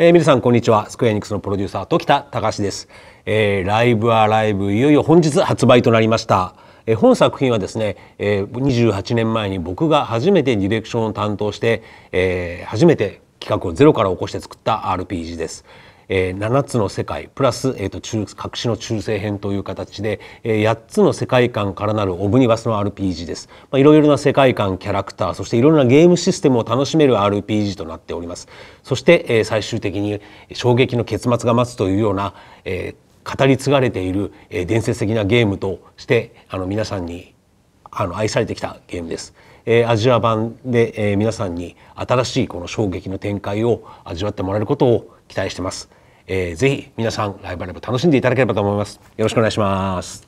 えー、皆さんこんにちはスクエアエニックスのプロデューサー時田隆です、えー、ライブアライブいよいよ本日発売となりました、えー、本作品はですね、えー、28年前に僕が初めてディレクションを担当して、えー、初めて企画をゼロから起こして作った RPG です、えー、7つの世界プラス、えーと、中隠しの中世編という形で、えー、8つの世界観からなるオブニバスの RPG です。まあ、いろいろな世界観キャラクターそしていろいろなゲームシステムを楽しめる RPG となっております。そして、えー、最終的に衝撃の結末が待つというような、えー、語り継がれている、えー、伝説的なゲームとしてあの皆さんにあの愛されてきたゲームです。えアジア版で、え皆さんに新しいこの衝撃の展開を味わってもらえることを期待してます、えー、ぜひ皆さんライブライブ楽しんでいただければと思いますよろしくお願いします